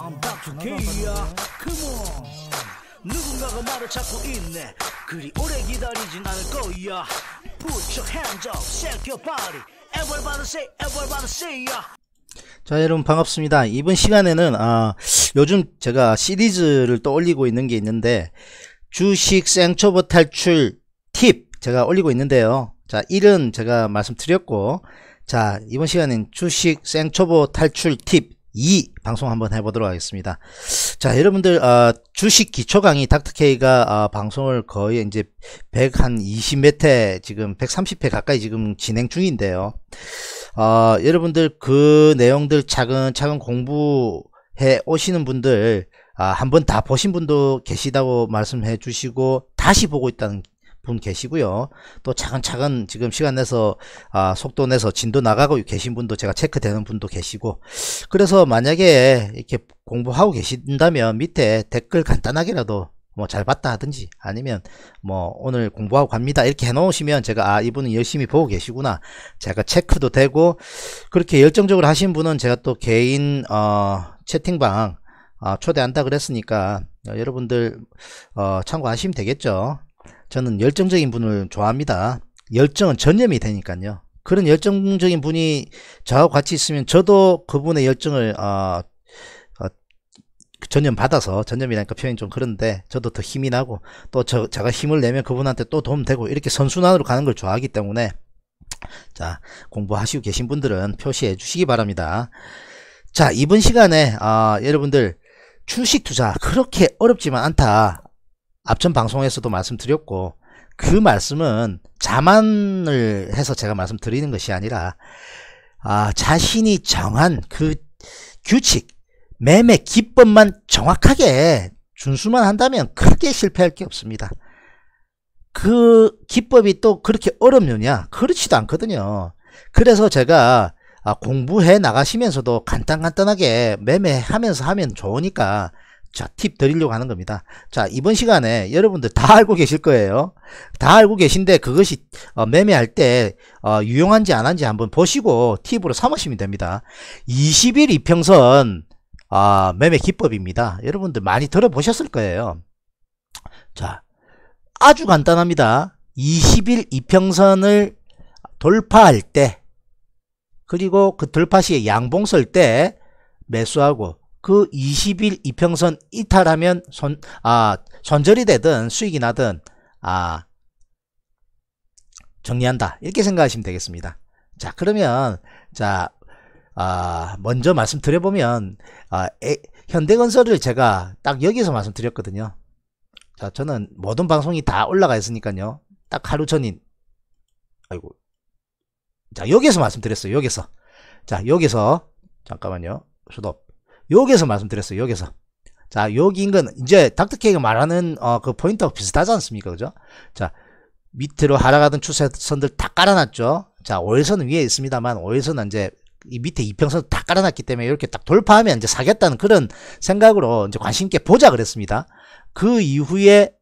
I'm back to K야 Come on 누군가가 말을 찾고 있네 그리 오래 기다리진 않을 거야 Put your hands up, shake your body Everybody say, everybody say ya 자 여러분 반갑습니다 이번 시간에는 아 요즘 제가 시리즈를 또 올리고 있는 게 있는데 주식 생초보 탈출 팁 제가 올리고 있는데요 자 1은 제가 말씀드렸고 자 이번 시간엔 주식 생초보 탈출 팁2 방송 한번 해보도록 하겠습니다. 자, 여러분들, 어, 주식 기초 강의 닥터케이가 어, 방송을 거의 이제 100 한 20 몇 회, 지금 130회 가까이 지금 진행 중인데요. 어, 여러분들 그 내용들 차근차근 공부해 오시는 분들, 아, 한번 다 보신 분도 계시다고 말씀해 주시고, 다시 보고 있다는 분 계시고요. 또 차근차근 지금 시간 내서 아, 속도 내서 진도 나가고 계신 분도 제가 체크되는 분도 계시고 그래서 만약에 이렇게 공부하고 계신다면 밑에 댓글 간단하게라도 뭐 잘 봤다 하든지 아니면 뭐 오늘 공부하고 갑니다 이렇게 해놓으시면 제가 아 이분은 열심히 보고 계시구나 제가 체크도 되고 그렇게 열정적으로 하신 분은 제가 또 개인 어, 채팅방 어, 초대한다 그랬으니까 여러분들 어, 참고하시면 되겠죠 저는 열정적인 분을 좋아합니다. 열정은 전염이 되니까요. 그런 열정적인 분이 저하고 같이 있으면 저도 그분의 열정을 어, 어, 전염 받아서 전염이라니까 표현이 좀 그런데 저도 더 힘이 나고 또 저, 제가 힘을 내면 그분한테 또 도움되고 이렇게 선순환으로 가는 걸 좋아하기 때문에 자 공부하시고 계신 분들은 표시해 주시기 바랍니다. 자 이번 시간에 어, 여러분들 주식 투자 그렇게 어렵지만 않다 앞전 방송에서도 말씀드렸고 그 말씀은 자만을 해서 제가 말씀드리는 것이 아니라 아, 자신이 정한 그 규칙, 매매 기법만 정확하게 준수만 한다면 크게 실패할 게 없습니다. 그 기법이 또 그렇게 어렵느냐? 그렇지도 않거든요. 그래서 제가 아, 공부해 나가시면서도 간단간단하게 매매하면서 하면 좋으니까 자, 팁 드리려고 하는 겁니다. 자, 이번 시간에 여러분들 다 알고 계실 거예요. 다 알고 계신데 그것이 어, 매매할 때 어, 유용한지 안 한지 한번 보시고 팁으로 삼으시면 됩니다. 20일 이평선 아, 매매 기법입니다. 여러분들 많이 들어보셨을 거예요. 자, 아주 간단합니다. 20일 이평선을 돌파할 때 그리고 그 돌파 시에 양봉 설때 매수하고 그 20일 이평선 이탈하면 손, 아, 손절이 되든 수익이 나든 아, 정리한다. 이렇게 생각하시면 되겠습니다. 자, 그러면 자, 아, 먼저 말씀드려보면 아, 에, 현대건설을 제가 딱 여기서 말씀드렸거든요. 자, 저는 모든 방송이 다 올라가 있으니까요. 딱 하루 전인 아이고. 자, 여기서 말씀드렸어요. 여기서. 자, 여기서 잠깐만요. 수도 여기에서 말씀드렸어요. 여기서. 자, 여기 인건 이제 닥터케이가 말하는 어, 그 포인트하고 비슷하지 않습니까? 그죠? 자, 밑으로 하락하던 추세선들 다 깔아놨죠. 자, 월선 위에 있습니다만 월선은 이제 이 밑에 이평선 을다 깔아놨기 때문에 이렇게 딱 돌파하면 이제 사겠다는 그런 생각으로 이제 관심 있게 보자 그랬습니다. 그 이후에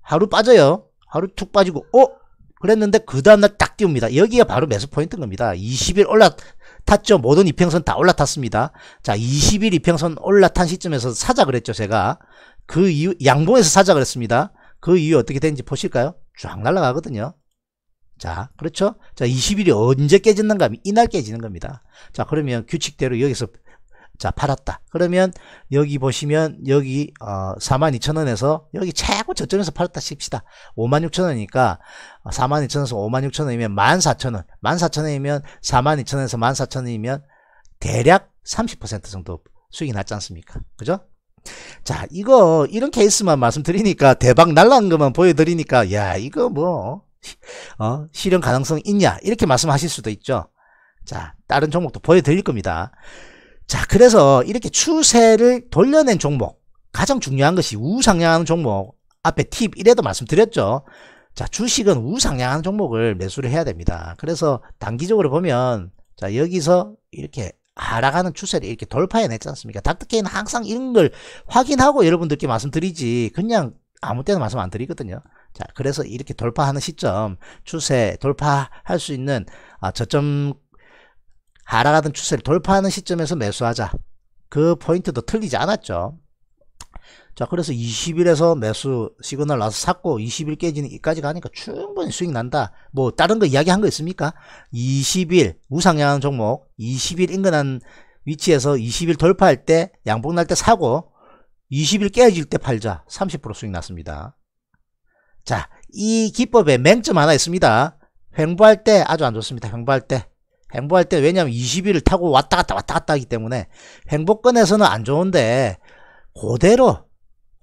하루 빠져요. 하루 툭 빠지고 어? 그랬는데 그 다음날 딱 띄웁니다. 여기가 바로 매수 포인트인 겁니다. 20일 올라 탔죠. 모든 이평선 다 올라탔습니다. 자, 20일 이평선 올라탄 시점에서 사자 그랬죠, 제가. 그이후 양봉에서 사자 그랬습니다. 그이후 어떻게 되는지 보실까요? 쫙 날아가거든요. 자, 그렇죠? 자, 20일이 언제 깨지는가 하면 이날 깨지는 겁니다. 자, 그러면 규칙대로 여기서 자 팔았다 그러면 여기 보시면 여기 어, 42,000원에서 여기 최고 저점에서 팔았다 칩시다 56,000원이니까 42,000원에서 어, 56,000원이면 14,000원 14,000원이면 42,000원에서 14,000원이면 대략 30% 정도 수익이 났지 않습니까 그죠 자 이거 이런 케이스만 말씀드리니까 대박 날라간 것만 보여드리니까 야 이거 뭐 어, 실현 가능성 있냐 이렇게 말씀하실 수도 있죠 자 다른 종목도 보여드릴 겁니다 자, 그래서 이렇게 추세를 돌려낸 종목, 가장 중요한 것이 우상향하는 종목, 앞에 팁 1에도 말씀드렸죠. 자, 주식은 우상향하는 종목을 매수를 해야 됩니다. 그래서 단기적으로 보면, 자, 여기서 이렇게 하락하는 추세를 이렇게 돌파해냈지 않습니까? 닥터케인는 항상 이런 걸 확인하고 여러분들께 말씀드리지, 그냥 아무 때나 말씀 안 드리거든요. 자, 그래서 이렇게 돌파하는 시점, 추세, 돌파할 수 있는 아, 저점 하락하던 추세를 돌파하는 시점에서 매수하자. 그 포인트도 틀리지 않았죠. 자 그래서 20일에서 매수 시그널 나서 샀고 20일 깨지는까지 이 가니까 충분히 수익 난다 뭐 다른 거 이야기한 거 있습니까 20일 우상향 종목 20일 인근한 위치에서 20일 돌파할 때 양봉 날 때 사고 20일 깨질 때 팔자 30% 수익 났습니다 자 이 기법에 맹점 하나 있습니다 횡보할 때 아주 안 좋습니다 횡보할 때 횡보할 때 왜냐면 하 20일을 타고 왔다 갔다 왔다 갔다 하기 때문에 횡보권에서는 안 좋은데 그대로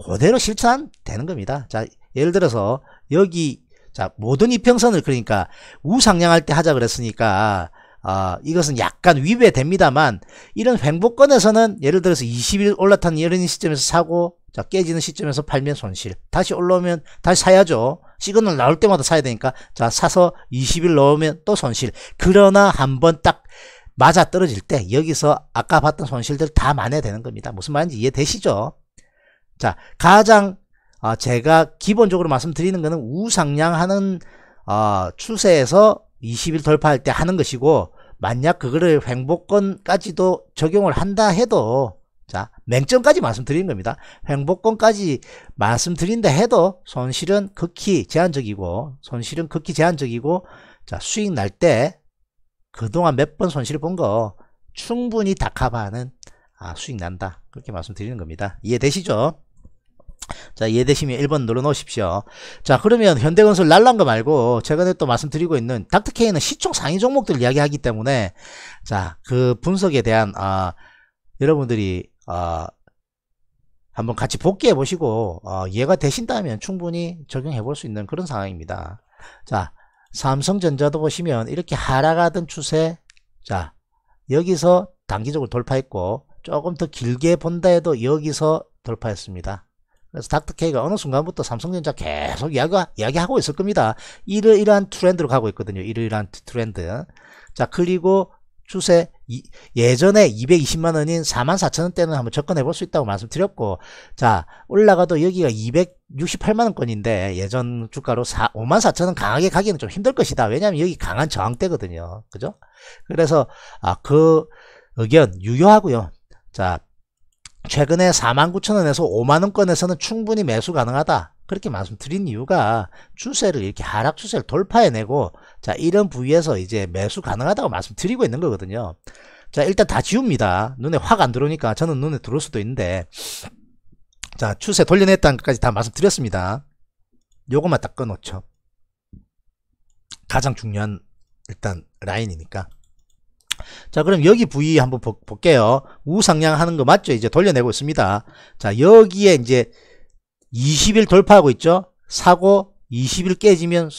그대로 실천되는 겁니다. 자 예를 들어서 여기 자 모든 이평선을 그러니까 우상향할 때 하자 그랬으니까 아, 이것은 약간 위배됩니다만 이런 횡보권에서는 예를 들어서 20일 올라탄 이런 시점에서 사고 자 깨지는 시점에서 팔면 손실 다시 올라오면 다시 사야죠 시그널 나올 때마다 사야 되니까 자 사서 20일 넣으면 또 손실 그러나 한번 딱 맞아 떨어질 때 여기서 아까 봤던 손실들 다 만회야 되는 겁니다 무슨 말인지 이해되시죠 자 가장 어, 제가 기본적으로 말씀드리는 것은 우상향하는 어, 추세에서 20일 돌파할 때 하는 것이고 만약 그거를 횡보권까지도 적용을 한다 해도 자, 맹점까지 말씀드린 겁니다. 행복권까지 말씀드린다 해도 손실은 극히 제한적이고, 손실은 극히 제한적이고, 자, 수익 날 때 그동안 몇 번 손실 을본 거 충분히 다 커버하는 아, 수익 난다. 그렇게 말씀드리는 겁니다. 이해되시죠? 자 이해되시면 1번 눌러놓으십시오 자 그러면 현대건설 날란 거 말고 최근에 또 말씀드리고 있는 닥터케이는 시총 상위 종목들 이야기하기 때문에 자 그 분석에 대한 아 여러분들이 아, 한번 같이 복귀해 보시고 어, 이해가 되신다면 충분히 적용해 볼 수 있는 그런 상황입니다. 자, 삼성전자도 보시면 이렇게 하락하던 추세 자, 여기서 단기적으로 돌파했고 조금 더 길게 본다 해도 여기서 돌파했습니다. 그래서 닥터케이가 어느 순간부터 삼성전자 계속 이야기, 하고 있을 겁니다. 이러이러한 트렌드로 가고 있거든요. 이러이러한 트렌드. 자, 그리고 추세 이, 예전에 220만 원인 4만 4천 원대는 한번 접근해 볼 수 있다고 말씀드렸고 자 올라가도 여기가 268만 원권인데 예전 주가로 4, 5만 4천 원 강하게 가기는 좀 힘들 것이다 왜냐하면 여기 강한 저항대거든요 그죠 그래서 아, 그 의견 유효하고요 자 최근에 4만 9천 원에서 5만 원권에서는 충분히 매수 가능하다 그렇게 말씀드린 이유가 추세를 이렇게 하락 추세를 돌파해내고 자 이런 부위에서 이제 매수 가능하다고 말씀드리고 있는 거거든요 자 일단 다 지웁니다 눈에 확 안 들어오니까 저는 눈에 들어올 수도 있는데 자 추세 돌려냈다는 것까지 다 말씀드렸습니다 요것만 딱 꺼놓죠 가장 중요한 일단 라인이니까 자 그럼 여기 부위 한번 보, 볼게요 우상향 하는 거 맞죠 이제 돌려내고 있습니다 자 여기에 이제 20일 돌파하고 있죠. 사고 20일 깨지면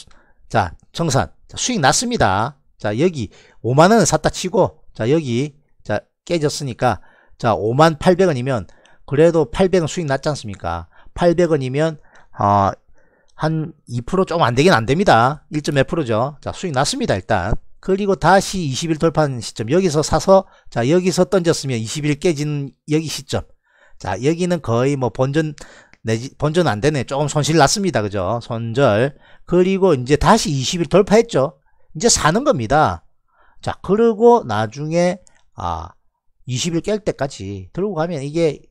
자 청산 자, 수익 났습니다. 자 여기 5만원 샀다 치고 자 여기 자 깨졌으니까 자 5만 800원이면 그래도 800원 수익 났지 않습니까? 800원이면 어, 한 2% 조금 안되긴 안됩니다. 1.몇 죠자 수익 났습니다 일단. 그리고 다시 20일 돌파한 시점 여기서 사서 자 여기서 던졌으면 20일 깨진 여기 시점 자 여기는 거의 뭐 본전 내지 본전 안 되네. 조금 손실 났습니다. 그죠? 손절. 그리고 이제 다시 20일 돌파했죠. 이제 사는 겁니다. 자, 그러고 나중에 아 20일 깰 때까지 들고 가면 이게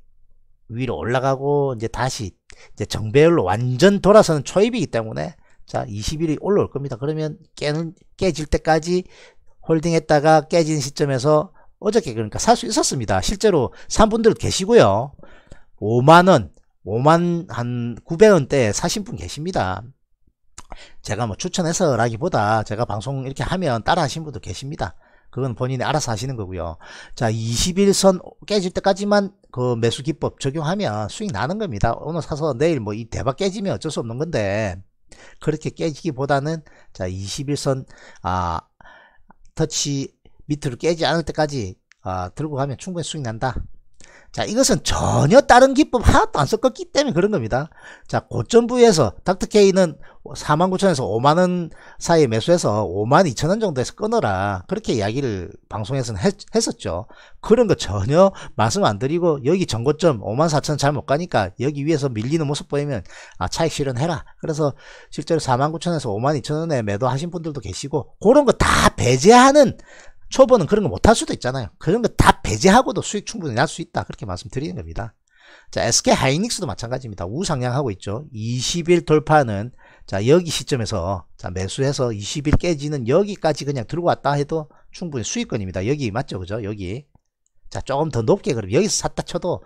위로 올라가고 이제 다시 이제 정배열로 완전 돌아서는 초입이기 때문에 자 20일이 올라올 겁니다. 그러면 깨는 깨질 때까지 홀딩했다가 깨진 시점에서 어저께 그러니까 살 수 있었습니다. 실제로 3분들 계시고요. 5만원 5만 한9 0 0원대 사신 분 계십니다. 제가 뭐 추천해서라기보다 제가 방송 이렇게 하면 따라 하신 분도 계십니다. 그건 본인이 알아서 하시는 거고요. 자, 21선 깨질 때까지만 그 매수 기법 적용하면 수익 나는 겁니다. 오늘 사서 내일 뭐 이 대박 깨지면 어쩔 수 없는 건데 그렇게 깨지기보다는 자, 21선 아 터치 밑으로 깨지 않을 때까지 아 들고 가면 충분히 수익 난다. 자, 이것은 전혀 다른 기법 하나도 안 섞었기 때문에 그런 겁니다. 자, 고점 부위에서 닥터케이는 49,000에서 5만원 사이에 매수해서 52,000원 정도에서 끊어라. 그렇게 이야기를 방송에서는 했, 었죠 그런 거 전혀 말씀 안 드리고 여기 전고점 54,000원잘못 가니까 여기 위에서 밀리는 모습 보이면 아, 차익 실현해라. 그래서 실제로 49,000에서 52,000원에 매도하신 분들도 계시고 그런 거 다 배제하는 초보는 그런 거 못할 수도 있잖아요. 그런 거 다 배제하고도 수익 충분히 날 수 있다. 그렇게 말씀드리는 겁니다. 자, SK 하이닉스도 마찬가지입니다. 우상향하고 있죠. 20일 돌파는 자, 여기 시점에서 자, 매수해서 20일 깨지는 여기까지 그냥 들어왔다 해도 충분히 수익권입니다. 여기 맞죠? 그죠? 여기. 자, 조금 더 높게 그럼 여기서 샀다 쳐도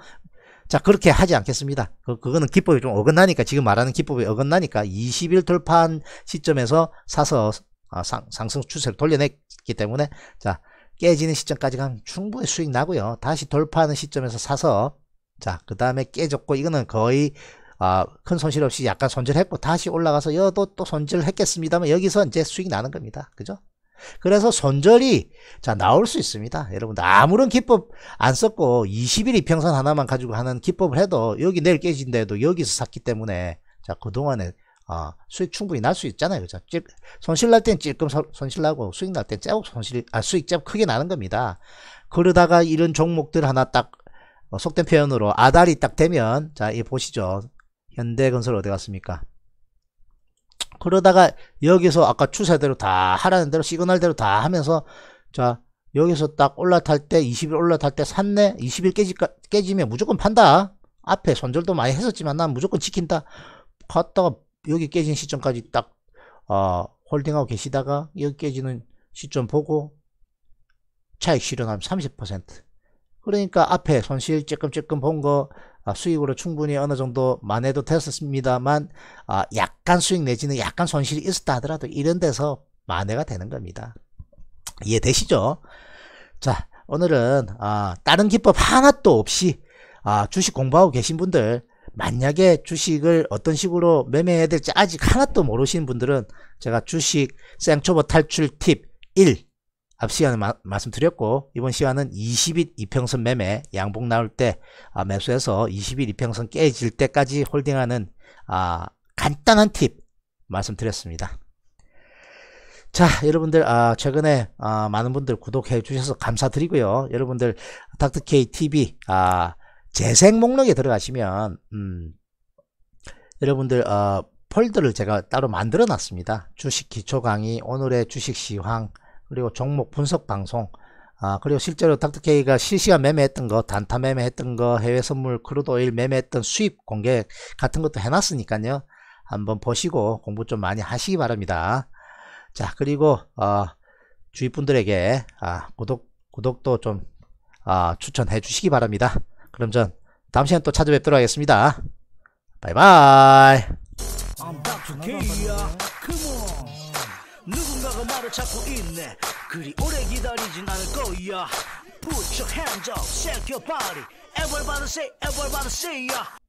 자, 그렇게 하지 않겠습니다. 그, 거는 기법이 좀 어긋나니까 지금 말하는 기법이 어긋나니까 20일 돌파한 시점에서 사서 아, 상, 상승 추세를 돌려냈기 때문에 자 깨지는 시점까지 가면 충분히 수익 나고요 다시 돌파하는 시점에서 사서 자 그 다음에 깨졌고 이거는 거의 아, 큰 손실 없이 약간 손절했고 다시 올라가서 여도 또 손절했겠습니다만 여기서 이제 수익 나는 겁니다 그죠 그래서 손절이 자 나올 수 있습니다 여러분 아무런 기법 안 썼고 20일 이평선 하나만 가지고 하는 기법을 해도 여기 내일 깨진다 도 여기서 샀기 때문에 자 그동안에 아, 수익 충분히 날 수 있잖아요. 그죠? 찔, 손실 날 땐 찔끔 손실 나고 수익 날땐 째곡 손실, 아, 수익 째곡 크게 나는 겁니다. 그러다가 이런 종목들 하나 딱, 어, 속된 표현으로 아달이 딱 되면, 자, 이 보시죠. 현대건설 어디 갔습니까? 그러다가 여기서 아까 추세대로 다 하라는 대로 시그널대로 다 하면서 자 여기서 딱 올라탈 때 20일 올라탈 때 샀네 20일 깨지, 깨지면 무조건 판다 앞에 손절도 많이 했었지만 난 무조건 지킨다 갔다가 여기 깨진 시점까지 딱 어, 홀딩하고 계시다가 여기 깨지는 시점 보고 차익 실현하면 30% 그러니까 앞에 손실 찔끔찔끔 본거 아, 수익으로 충분히 어느 정도 만회도 됐었습니다만 아, 약간 수익 내지는 약간 손실이 있었다 하더라도 이런 데서 만회가 되는 겁니다. 이해되시죠? 자 오늘은 아, 다른 기법 하나도 없이 주식 공부하고 계신 분들 만약에 주식을 어떤 식으로 매매해야 될지 아직 하나도 모르시는 분들은 제가 주식 생초보 탈출 팁 1 앞 시간에 마, 말씀드렸고 이번 시간은 20일 이평선 매매 양봉 나올 때 아, 매수해서 20일 이평선 깨질 때까지 홀딩하는 아, 간단한 팁 말씀드렸습니다. 자 여러분들 아, 최근에 아, 많은 분들 구독해 주셔서 감사드리고요. 여러분들 닥터케이 TV 아, 재생 목록에 들어가시면 음, 여러분들 어, 폴더를 제가 따로 만들어 놨습니다. 주식 기초 강의, 오늘의 주식 시황, 그리고 종목 분석 방송, 아, 그리고 실제로 닥터케이가 실시간 매매했던 거, 단타 매매했던 거, 해외 선물, 크루도일 매매했던 수입 공개 같은 것도 해놨으니까요. 한번 보시고 공부 좀 많이 하시기 바랍니다. 자, 그리고, 어, 주위 분들에게, 아, 구독, 구독도 좀, 아, 추천해 주시기 바랍니다. 그럼 전 다음 시간 또 찾아뵙도록 하겠습니다. 바이바이. 누군가가 말을 찾고 있네 그리 오래 기다리진 않을 거야 Put your hands up, shake your body Everybody say, everybody say yeah.